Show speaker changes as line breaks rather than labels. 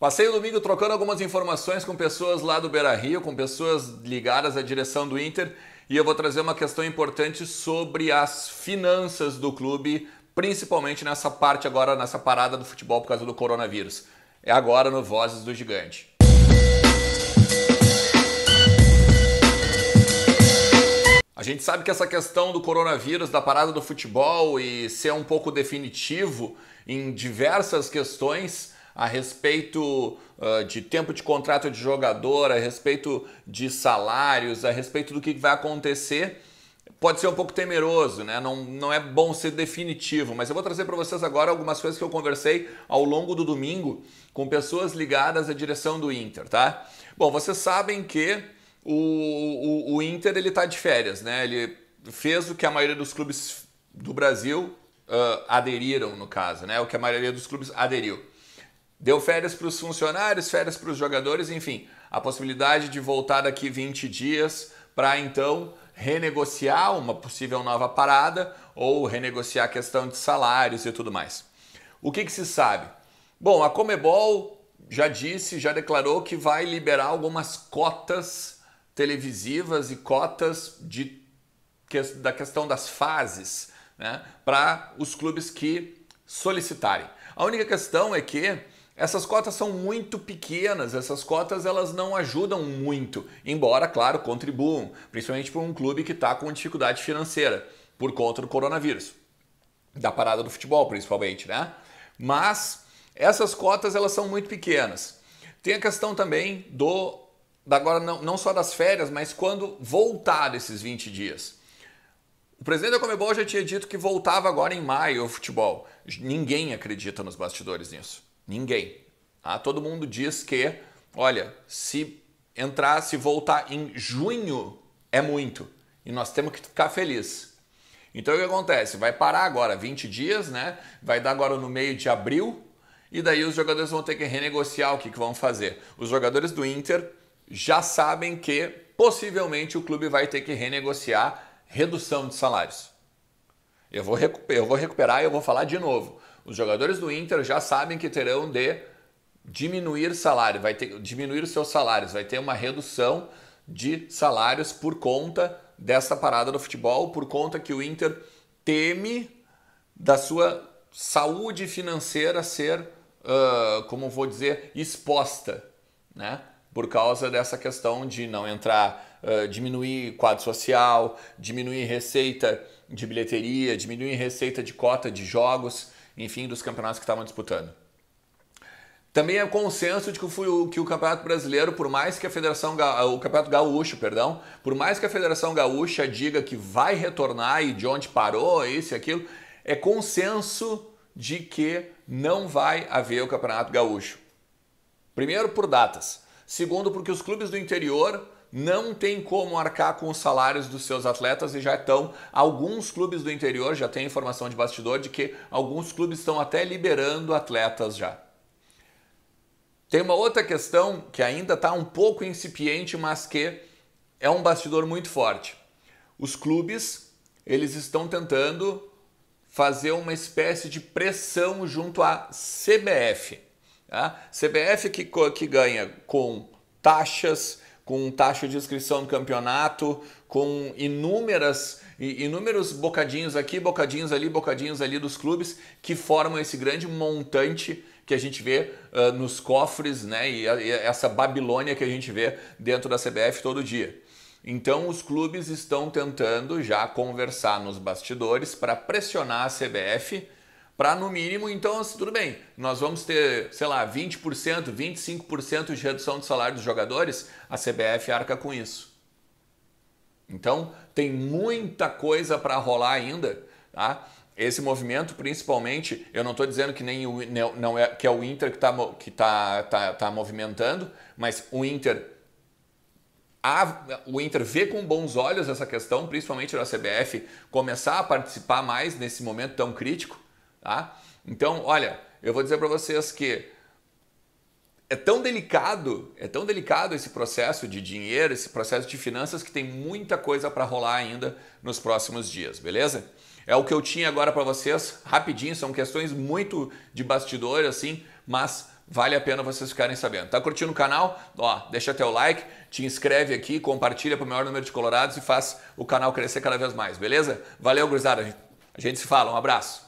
Passei o domingo trocando algumas informações com pessoas lá do Beira Rio, com pessoas ligadas à direção do Inter, e eu vou trazer uma questão importante sobre as finanças do clube, principalmente nessa parte agora, nessa parada do futebol por causa do coronavírus. É agora no Vozes do Gigante. A gente sabe que essa questão do coronavírus, da parada do futebol e ser um pouco definitivo em diversas questões a respeito uh, de tempo de contrato de jogador, a respeito de salários, a respeito do que vai acontecer, pode ser um pouco temeroso, né? Não, não é bom ser definitivo, mas eu vou trazer para vocês agora algumas coisas que eu conversei ao longo do domingo com pessoas ligadas à direção do Inter, tá? Bom, vocês sabem que o, o, o Inter ele tá de férias, né? Ele fez o que a maioria dos clubes do Brasil uh, aderiram, no caso, né? O que a maioria dos clubes aderiu Deu férias para os funcionários, férias para os jogadores, enfim, a possibilidade de voltar daqui 20 dias para então renegociar uma possível nova parada ou renegociar a questão de salários e tudo mais. O que, que se sabe? Bom, a Comebol já disse, já declarou que vai liberar algumas cotas televisivas e cotas de, da questão das fases né, para os clubes que solicitarem. A única questão é que essas cotas são muito pequenas, essas cotas elas não ajudam muito, embora, claro, contribuam, principalmente para um clube que está com dificuldade financeira por conta do coronavírus, da parada do futebol principalmente, né? Mas essas cotas elas são muito pequenas. Tem a questão também do agora não, não só das férias, mas quando voltar desses 20 dias. O presidente da Comebol já tinha dito que voltava agora em maio o futebol. Ninguém acredita nos bastidores nisso. Ninguém. Ah, todo mundo diz que, olha, se entrar, se voltar em junho é muito e nós temos que ficar felizes. Então o que acontece? Vai parar agora 20 dias, né? Vai dar agora no meio de abril e daí os jogadores vão ter que renegociar o que, que vão fazer. Os jogadores do Inter já sabem que possivelmente o clube vai ter que renegociar redução de salários. Eu vou, eu vou recuperar e eu vou falar de novo. Os jogadores do Inter já sabem que terão de diminuir salário, vai ter diminuir seus salários, vai ter uma redução de salários por conta dessa parada do futebol, por conta que o Inter teme da sua saúde financeira ser, uh, como vou dizer, exposta, né? Por causa dessa questão de não entrar, uh, diminuir quadro social, diminuir receita de bilheteria, diminuir receita de cota de jogos enfim, dos campeonatos que estavam disputando. Também é consenso de que, foi o, que o Campeonato Brasileiro, por mais que a Federação o Campeonato Gaúcho, perdão, por mais que a Federação Gaúcha diga que vai retornar e de onde parou, isso e aquilo, é consenso de que não vai haver o Campeonato Gaúcho. Primeiro por datas, segundo porque os clubes do interior não tem como arcar com os salários dos seus atletas e já estão alguns clubes do interior, já tem informação de bastidor de que alguns clubes estão até liberando atletas já. Tem uma outra questão que ainda está um pouco incipiente, mas que é um bastidor muito forte. Os clubes, eles estão tentando fazer uma espécie de pressão junto à CBF. Tá? CBF que, que ganha com taxas, com taxa de inscrição no campeonato, com inúmeras inúmeros bocadinhos aqui, bocadinhos ali, bocadinhos ali dos clubes que formam esse grande montante que a gente vê uh, nos cofres, né? E, a, e, essa Babilônia que a gente vê dentro da CBF todo dia. Então os clubes estão tentando já conversar nos bastidores para pressionar a CBF para no mínimo, então, assim, tudo bem, nós vamos ter, sei lá, 20%, 25% de redução de salário dos jogadores, a CBF arca com isso. Então, tem muita coisa para rolar ainda, tá? Esse movimento, principalmente, eu não estou dizendo que nem o, né, não é que é o Inter que está que tá, tá, tá movimentando, mas o Inter a, o Inter vê com bons olhos essa questão, principalmente na CBF começar a participar mais nesse momento tão crítico, Tá? Então, olha, eu vou dizer para vocês que é tão delicado, é tão delicado esse processo de dinheiro, esse processo de finanças que tem muita coisa para rolar ainda nos próximos dias, beleza? É o que eu tinha agora para vocês, rapidinho, são questões muito de bastidor assim, mas vale a pena vocês ficarem sabendo. Tá curtindo o canal? Ó, deixa teu like, te inscreve aqui, compartilha para o maior número de colorados e faz o canal crescer cada vez mais, beleza? Valeu, gurizada. A gente se fala, um abraço.